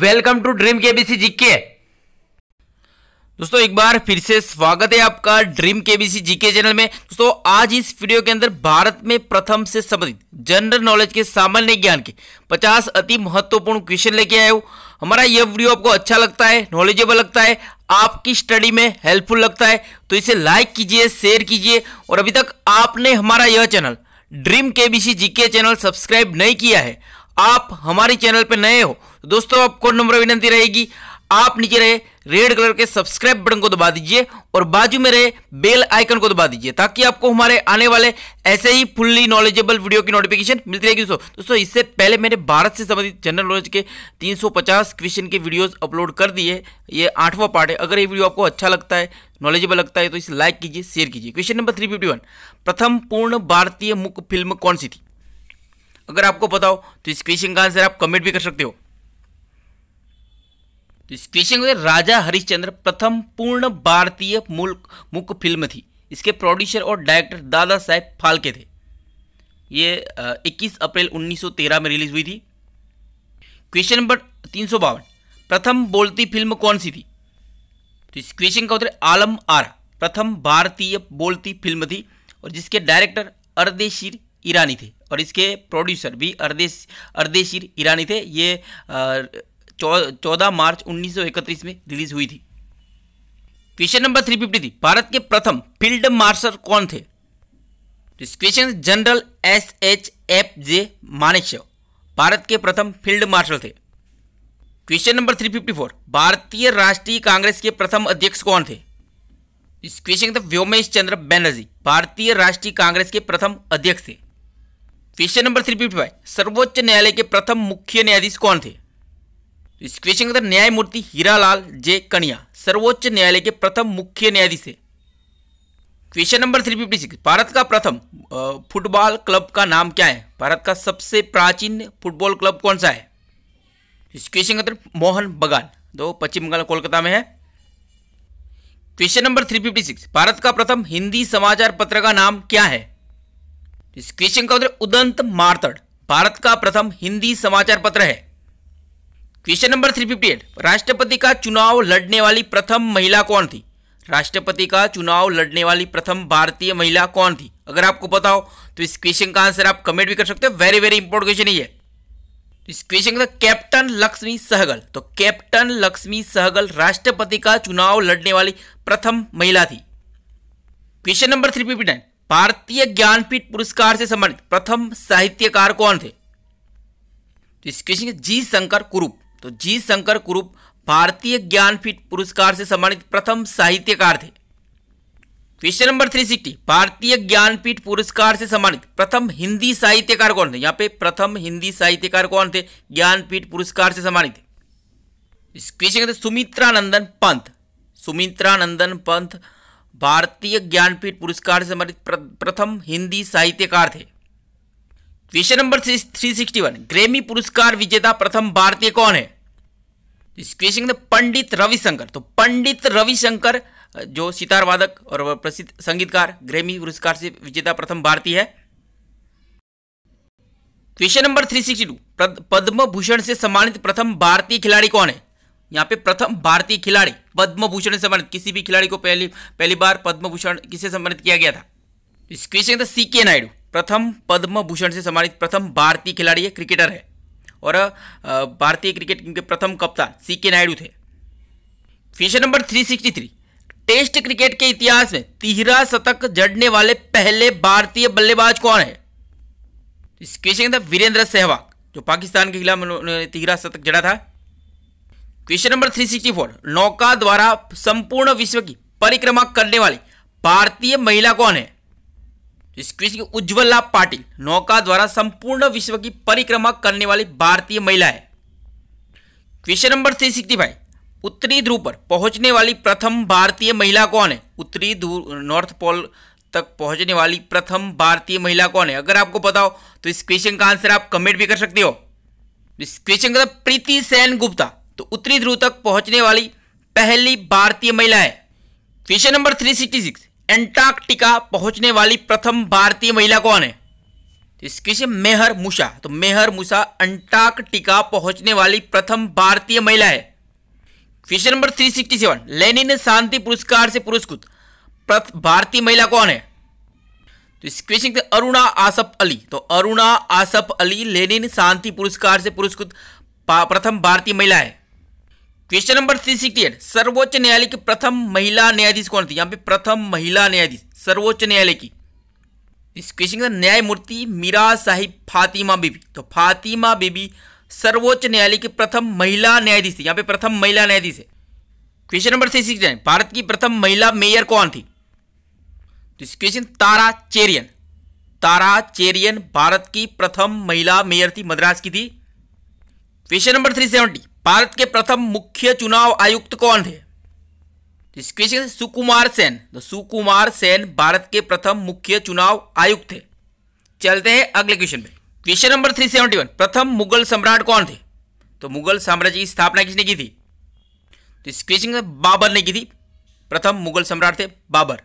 welcome to dream K GK दोस्तों एक बार फिर से स्वागत है आपका ड्रीम के जीके चैनल में दोस्तों आज इस वीडियो के अंदर भारत में प्रथम से संबंधित जनरल नॉलेज के सामान्य ज्ञान के 50 अति महत्वपूर्ण क्वेश्चन लेके आए हो हमारा यह वीडियो आपको अच्छा लगता है नॉलेजेबल लगता है आपकी स्टडी में हेल्पफुल लगता है तो इसे लाइक कीजिए शेयर कीजिए और अभी तक आपने हमारा यह channel dream KBC GK channel subscribe नहीं किया है आप हमारे चैनल पर नए हो तो दोस्तों दोस्तों आपको नंबर विनती रहेगी आप नीचे रहे रेड कलर के सब्सक्राइब बटन को दबा दीजिए और बाजू में रहे बेल आइकन को दबा दीजिए ताकि आपको हमारे आने वाले ऐसे ही फुल्ली नॉलेजेबल वीडियो की नोटिफिकेशन मिलती रहेगी दोस्तों दोस्तों इससे पहले मैंने भारत से संबंधित जनरल नॉलेज के 350 क्वेश्चन के वीडियोस अपलोड कर दिए ये आठवां पार्ट है अगर ये वीडियो आपको अच्छा लगता है नॉलेजेबल लगता है तो इसे लाइक कीजिए शेयर कीजिए क्वेश्चन नंबर थ्री प्रथम पूर्ण भारतीय मुख्य फिल्म कौन सी थी अगर आपको बताओ तो इस क्वेश्चन का आंसर आप कमेंट भी कर सकते हो तो इस क्वेश्चन को राजा हरिश्चंद्र प्रथम पूर्ण भारतीय मूल मुख्य फिल्म थी इसके प्रोड्यूसर और डायरेक्टर दादा साहेब फाल्के थे ये 21 अप्रैल 1913 में रिलीज हुई थी क्वेश्चन नंबर तीन प्रथम बोलती फिल्म कौन सी थी तो इस क्वेश्चन का उत्तर आलम आरा प्रथम भारतीय बोलती फिल्म थी और जिसके डायरेक्टर अर्देशीर ईरानी थे और इसके प्रोड्यूसर भी अर्देश अर्देशीर ईरानी थे ये आ, चौदह मार्च 1931 में रिलीज हुई थी क्वेश्चन नंबर थ्री फिफ्टी थी भारत के प्रथम फील्ड मार्शल कौन थे question general S H F J Manekshaw Bharat के प्रथम फील्ड मार्शल थे question number three fifty four भारतीय राष्ट्रीय कांग्रेस के प्रथम अध्यक्ष कौन थे इस क्वेश्चन था व्योमेश चंद्र बैनर्जी भारतीय राष्ट्रीय कांग्रेस के प्रथम अध्यक्ष थे क्वेश्चन नंबर थ्री सर्वोच्च न्यायालय के प्रथम मुख्य न्यायाधीश कौन थे तो इस क्वेश्चन का अंदर न्यायमूर्ति हीरालाल जे कनिया सर्वोच्च न्यायालय के प्रथम मुख्य न्यायाधीश है question number three fifty six Bharat का प्रथम फुटबॉल क्लब का नाम क्या है भारत का सबसे प्राचीन फुटबॉल क्लब कौन सा है इस क्वेश्चन का मोहन बगान दो पश्चिम बंगाल कोलकाता में है question number three fifty six Bharat का प्रथम हिंदी समाचार पत्र का नाम क्या है इस क्वेश्चन का उत्तर उदंत मारतड़ भारत का प्रथम हिंदी समाचार पत्र है question number three fifty eight राष्ट्रपति का चुनाव लड़ने वाली प्रथम महिला कौन थी राष्ट्रपति का चुनाव लड़ने वाली प्रथम भारतीय महिला कौन थी अगर आपको पता हो तो इस क्वेश्चन का आंसर आप कमेंट भी कर सकते हो वेरी वेरी इंपोर्ट क्वेश्चन ही है तो इस क्वेश्चन का कैप्टन लक्ष्मी सहगल तो कैप्टन लक्ष्मी सहगल राष्ट्रपति का चुनाव लड़ने वाली प्रथम महिला थी question number three fifty nine भारतीय ज्ञानपीठ पुरस्कार से संबंधित प्रथम साहित्यकार कौन थे तो इस क्वेश्चन जी शंकर कुरूप तो जी शंकर कुरूप भारतीय ज्ञानपीठ पुरस्कार से सम्मानित प्रथम साहित्यकार थे क्वेश्चन नंबर थ्री सिक्सटी भारतीय ज्ञानपीठ पुरस्कार से सम्मानित प्रथम हिंदी साहित्यकार कौन थे यहाँ पे प्रथम हिंदी साहित्यकार कौन थे ज्ञानपीठ पुरस्कार से सम्मानित क्वेश्चन कहते सुमित्रा नंदन पंत सुमित्रा नंदन पंत भारतीय ज्ञानपीठ पुरस्कार से सम्मानित प्रथम हिंदी साहित्यकार थे question number three sixty one Grammy पुरस्कार विजेता प्रथम भारतीय कौन है इस क्वेश्चन पंडित रविशंकर तो पंडित रविशंकर जो सितार वादक और प्रसिद्ध संगीतकार ग्रेमी पुरस्कार से विजेता प्रथम भारतीय है question number three sixty two Padma Bhushan से सम्मानित प्रथम भारतीय खिलाड़ी कौन है यहाँ पे प्रथम भारतीय खिलाड़ी पद्म भूषण से सम्मानित किसी भी खिलाड़ी को पहली पहली बार पद्म भूषण किसे सम्मानित किया गया था इस क्वेश्चन था सी के नायडू प्रथम पद्म भूषण से सम्मानित प्रथम भारतीय खिलाड़ी है क्रिकेटर है और भारतीय क्रिकेट टीम के प्रथम कप्तान सी के नायडू थे क्वेश्चन नंबर 363 टेस्ट क्रिकेट के इतिहास में तिहरा शतक जड़ने वाले पहले भारतीय बल्लेबाज कौन है इस क्वेश्चन था वीरेंद्र सहवाग जो पाकिस्तान के खिलाफ उन्होंने तिहरा शतक जड़ा था क्वेश्चन नंबर 364 नौका द्वारा संपूर्ण विश्व की परिक्रमा करने वाली भारतीय महिला कौन है इसकी उज्ज्वला पाटिल नौका द्वारा संपूर्ण विश्व की परिक्रमा करने वाली भारतीय महिला है question number three sixty five उत्तरी ध्रुव पर पहुंचने वाली प्रथम भारतीय महिला कौन है उत्तरी ध्रुव नॉर्थ पोल तक पहुंचने वाली प्रथम भारतीय महिला कौन है अगर आपको पता हो तो इस क्वेश्चन का आंसर आप कमेंट भी कर सकते हो इस क्वेश्चन का प्रीति सेन गुप्ता तो उत्तरी ध्रुव तक पहुंचने वाली पहली भारतीय महिला है question number three sixty six Antarctica पहुंचने वाली प्रथम भारतीय महिला कौन है इसकी से मेहर मुशा तो मेहर मुशा अंटार्कटिका पहुंचने वाली प्रथम भारतीय महिला है क्वेश्चन नंबर 367 लेनिन शांति पुरस्कार से पुरस्कृत भारतीय महिला कौन है तो इस क्वेश्चन के अरुणा आसफ अली तो अरुणा आसफ अली लेनिन शांति पुरस्कार से पुरस्कृत प्रथम भारतीय महिला है question number three sixty eight सर्वोच्च न्यायालय की प्रथम महिला न्यायाधीश कौन थी यहाँ पे प्रथम महिला न्यायाधीश सर्वोच्च न्यायालय की इस क्वेश्चन का न्यायमूर्ति मीरा साहिब फातिमा बीबी तो फातिमा बीबी सर्वोच्च न्यायालय की प्रथम महिला न्यायाधीश थी यहाँ पे प्रथम महिला न्यायाधीश है question number three sixty nine Bharat की प्रथम महिला मेयर कौन थी तो इस क्वेश्चन तारा चेरियन तारा चेरियन भारत की प्रथम महिला मेयर थी मद्रास की थी question number three seventy Bharat के प्रथम मुख्य चुनाव आयुक्त कौन थे क्वेश्चन सुकुमार सेन तो सुकुमार सेन भारत के प्रथम मुख्य चुनाव आयुक्त थे चलते हैं अगले क्वेश्चन में question number three seventy one प्रथम मुगल सम्राट कौन थे तो मुगल साम्राज्य की स्थापना किसने की थी तो इस क्वेश्चन बाबर ने की थी प्रथम मुगल सम्राट थे Babur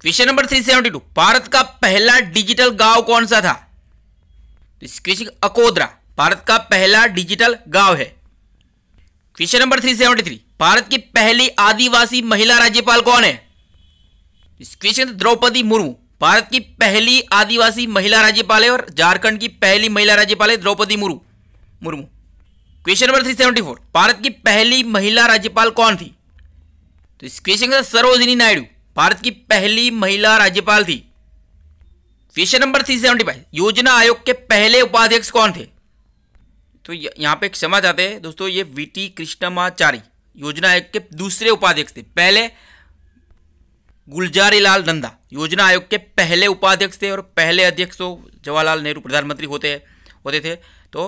question number three seventy two Bharat का पहला डिजिटल गांव कौन सा था तो इस क्वेश्चन अकोदरा भारत का पहला डिजिटल गांव है question number three seventy three Bharat की पहली आदिवासी महिला राज्यपाल कौन है इस क्वेश्चन द्रौपदी मुर्मू भारत की पहली आदिवासी महिला राज्यपाल है और झारखंड की पहली महिला राज्यपाल है Draupadi Murmu Murmu question number three seventy four Bharat की पहली महिला राज्यपाल कौन थी तो इस क्वेश्चन का सरोजिनी नायडू भारत की पहली महिला राज्यपाल थी question number three seventy five योजना आयोग के पहले उपाध्यक्ष कौन थे तो यहाँ पे क्षमा चाहते हैं दोस्तों ये वी टी कृष्णमाचारी योजना आयोग के दूसरे उपाध्यक्ष थे पहले गुलजारी लाल नंदा योजना आयोग के पहले उपाध्यक्ष थे और पहले अध्यक्ष तो जवाहरलाल नेहरू प्रधानमंत्री होते होते थे तो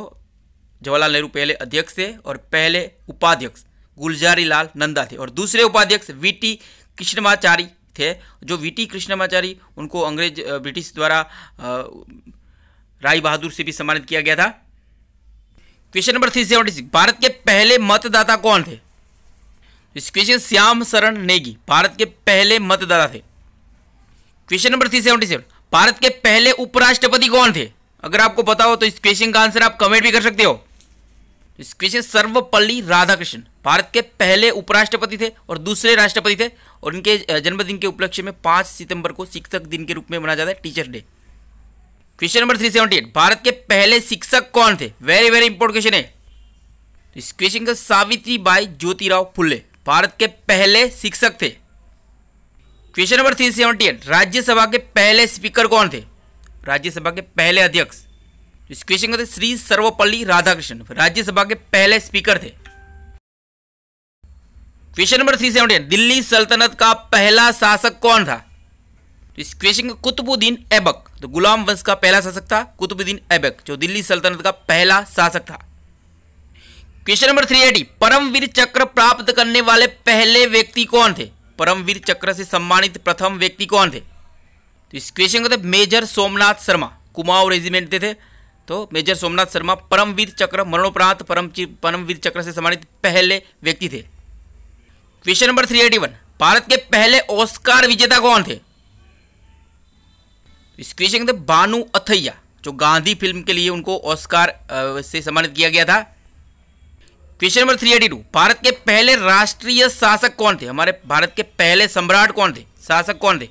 जवाहरलाल नेहरू पहले अध्यक्ष थे और पहले उपाध्यक्ष गुलजारी लाल नंदा थे और दूसरे उपाध्यक्ष वी टी कृष्णमाचारी थे जो वी टी कृष्णमाचारी उनको अंग्रेज ब्रिटिश द्वारा राय बहादुर से भी सम्मानित किया गया था question number three seventy six Bharat के पहले मतदाता कौन थे इस क्वेश्चन श्याम शरण नेगी भारत के पहले मतदाता थे question number three seventy seven Bharat के पहले उपराष्ट्रपति कौन थे अगर आपको पता हो तो इस क्वेश्चन का आंसर आप कमेंट भी कर सकते हो इस क्वेश्चन सर्वपल्ली राधाकृष्ण भारत के पहले उपराष्ट्रपति थे और दूसरे राष्ट्रपति थे और इनके जन्मदिन के उपलक्ष्य में पांच सितंबर को शिक्षक दिन के रूप में मनाया जाता है teacher day question number three seventy eight Bharat के पहले शिक्षक कौन थे वेरी वेरी इंपोर्टेंट क्वेश्चन है तो इस क्वेश्चन का सावित्री बाई ज्योतिराव फुल्ले भारत के पहले शिक्षक थे question number three seventy eight Rajya Sabha के पहले स्पीकर कौन थे राज्यसभा के पहले अध्यक्ष इस क्वेश्चन का थे श्री सर्वपल्ली राधाकृष्णन राज्यसभा के पहले स्पीकर थे question number three seventy Delhi सल्तनत का पहला शासक कौन था तो इस क्वेश्चन का कुतुबुद्दीन ऐबक तो गुलाम वंश का पहला शासक था कुतुबुद्दीन ऐबक जो दिल्ली सल्तनत का पहला शासक था question number three eighty Paramvir Chakra प्राप्त करने वाले पहले व्यक्ति कौन थे परमवीर चक्र से सम्मानित प्रथम व्यक्ति कौन थे तो इस क्वेश्चन का मेजर सोमनाथ शर्मा कुमाऊ रेजिमेंट थे, तो मेजर सोमनाथ शर्मा परमवीर चक्र मरणोपरांत परम परमवीर चक्र से सम्मानित पहले व्यक्ति थे question number three eighty one Bharat के पहले ओस्कार विजेता कौन थे स्क्रीचिंग कहते बानू अथैया जो गांधी फिल्म के लिए उनको ऑस्कार से सम्मानित किया गया था question number three eighty two Bharat के पहले राष्ट्रीय शासक कौन थे हमारे भारत के पहले सम्राट कौन थे शासक कौन थे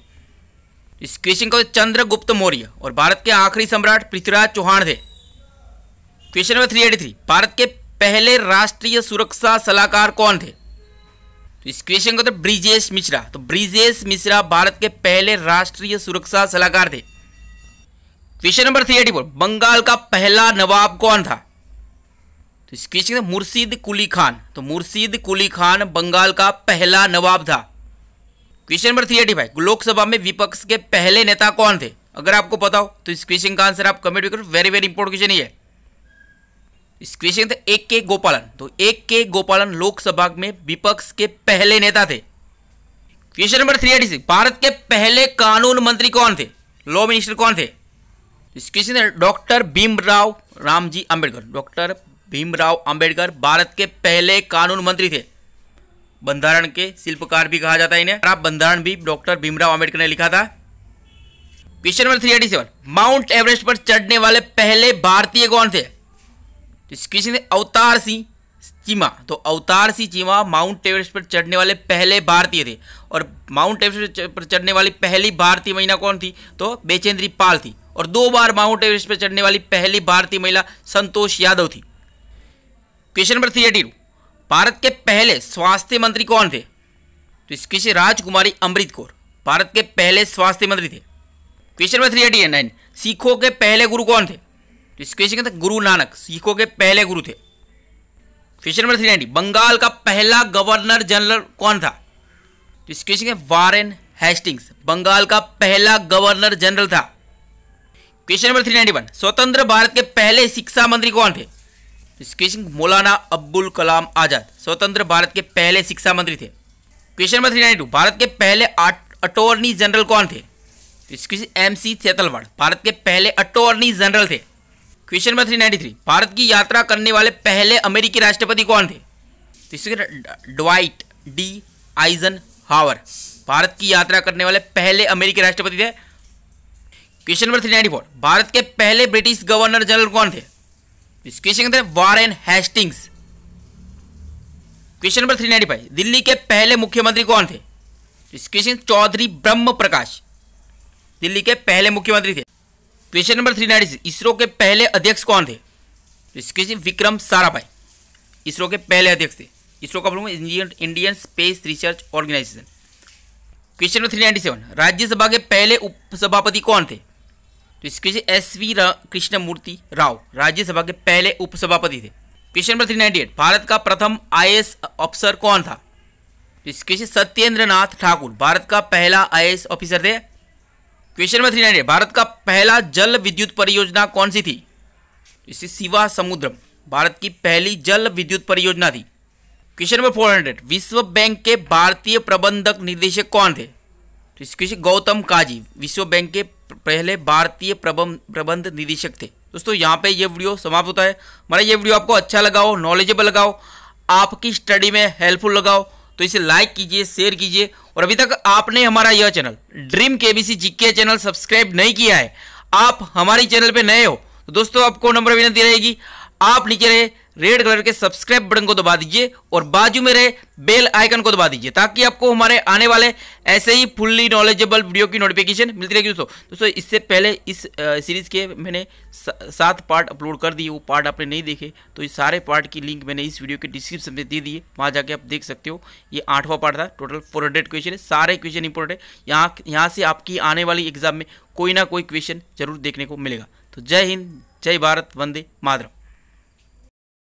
इस क्वेश्चन का चंद्रगुप्त मौर्य और भारत के आखिरी सम्राट पृथ्वीराज चौहान थे question number three eighty three Bharat के पहले राष्ट्रीय सुरक्षा सलाहकार कौन थे तो इस क्वेश्चन का तो ब्रिजेश मिश्रा तो ब्रिजेश मिश्रा भारत के पहले राष्ट्रीय सुरक्षा सलाहकार थे question number three eighty four Bengal का पहला नवाब कौन था तो इस क्वेश्चन मुर्शीद कुली खान तो मुर्शीद कुली खान बंगाल का पहला नवाब था question number three eighty five Lok Sabha में विपक्ष के पहले नेता कौन थे अगर आपको पता हो तो इस क्वेश्चन का आंसर आप कमेंट करो वेरी वेरी इंपोर्टेंट क्वेश्चन ये है इस क्वेश्चन थे ए के गोपालन तो ए के गोपालन लोकसभा में विपक्ष के पहले नेता थे question number three eighty six Bharat के पहले कानून मंत्री कौन थे लॉ मिनिस्टर कौन थे इस क्वेश्चन है डॉक्टर भीमराव रामजी अंबेडकर डॉक्टर भीमराव अंबेडकर भारत के पहले कानून मंत्री थे बंधारण के शिल्पकार भी कहा जाता है इन्हें आप बंधारण भी डॉक्टर भीमराव अंबेडकर ने लिखा था question number three eighty seven Mount Everest पर चढ़ने वाले पहले भारतीय कौन थे इस क्वेश्चन है अवतार सिंह चीमा तो अवतार सिंह चीमा माउंट एवरेस्ट पर चढ़ने वाले पहले भारतीय थे और माउंट एवरेस्ट पर चढ़ने वाली पहली भारतीय महिला कौन थी तो बेचेंद्री पाल थी और दो बार माउंट एवरेस्ट पर चढ़ने वाली पहली भारतीय महिला संतोष यादव थी question number three eighty Bharat के पहले स्वास्थ्य मंत्री कौन थे तो इसके से राजकुमारी अमृत कौर भारत के पहले स्वास्थ्य मंत्री थे question number three eighty nine सिखों के पहले गुरु कौन थे तो इस क्वेश्चन के गुरु नानक सिखों के पहले गुरु थे question number three ninety Bengal का पहला गवर्नर जनरल कौन था तो इस क्वेश्चन के वारेन हेस्टिंग्स बंगाल का पहला गवर्नर जनरल था question number three ninety one स्वतंत्र भारत के पहले शिक्षा मंत्री कौन थे मौलाना अब्दुल कलाम आजाद स्वतंत्र भारत के पहले शिक्षा मंत्री थे question number three nine two Bharat के पहले अटोर्नी जनरल कौन थे एम सी सेतलवाड़ भारत के पहले अटोर्नी जनरल थे question number three ninety three Bharat की यात्रा करने वाले पहले अमेरिकी राष्ट्रपति कौन थे Dwight D Eisenhower Bharat की यात्रा करने वाले पहले अमेरिकी राष्ट्रपति थे question number three ninety four Bharat के पहले ब्रिटिश गवर्नर जनरल कौन थे इस क्वेश्चन के अंदर Hastings question number three ninety five Delhi के पहले मुख्यमंत्री कौन थे इस क्वेश्चन चौधरी ब्रह्म प्रकाश दिल्ली के पहले मुख्यमंत्री थे question number three ninety six ISRO के पहले अध्यक्ष कौन थे इस क्वेश्चन विक्रम साराभाई इसरो के पहले अध्यक्ष थे इसरो का प्रमुख Indian Indian space research organisation question number three ninety seven Rajya Sabha के पहले उपसभापति कौन थे तो इसके G S V Krishnamurthy Rao Rajya Sabha के पहले उपसभापति थे question number three ninety eight Bharat का प्रथम आई अफसर कौन था तो इसके जी सत्येंद्र नाथ ठाकुर भारत का पहला आई ऑफिसर थे question number three ninety Bharat का पहला जल विद्युत परियोजना कौन सी थी तो इसे शिवा समुद्रम भारत की पहली जल विद्युत परियोजना थी क्वेश्चन नंबर फोर हंड्रेड विश्व बैंक के भारतीय प्रबंधक निदेशक कौन थे तो इसके गौतम काजी विश्व बैंक के पहले भारतीय प्रबंध निदेशक थे दोस्तों यहाँ पे ये वीडियो समाप्त होता है हमारा ये वीडियो आपको अच्छा लगाओ नॉलेजेबल लगाओ आपकी स्टडी में हेल्पफुल लगाओ तो इसे लाइक कीजिए शेयर कीजिए और अभी तक आपने हमारा यह channel dream KBC GK channel subscribe नहीं किया है आप हमारी चैनल पे नए हो तो दोस्तों आपको नंबर विनती रहेगी आप नीचे रहे रेड कलर के सब्सक्राइब बटन को दबा दीजिए और बाजू में रहे बेल आइकन को दबा दीजिए ताकि आपको हमारे आने वाले ऐसे ही फुल्ली नॉलेजेबल वीडियो की नोटिफिकेशन मिलती रहेगी दोस्तों दोस्तों इससे पहले इस सीरीज़ के मैंने सात पार्ट अपलोड कर दिए वो पार्ट आपने नहीं देखे तो इस सारे पार्ट की लिंक मैंने इस वीडियो के डिस्क्रिप्शन में दे दिए वहाँ जाके आप देख सकते हो ये आठवां पार्ट था टोटल फोर हंड्रेड क्वेश्चन है सारे क्वेश्चन इंपॉर्टेंट है यहाँ यहाँ से आपकी आने वाली एग्जाम में कोई ना कोई क्वेश्चन जरूर देखने को मिलेगा तो जय हिंद जय भारत वंदे मातरम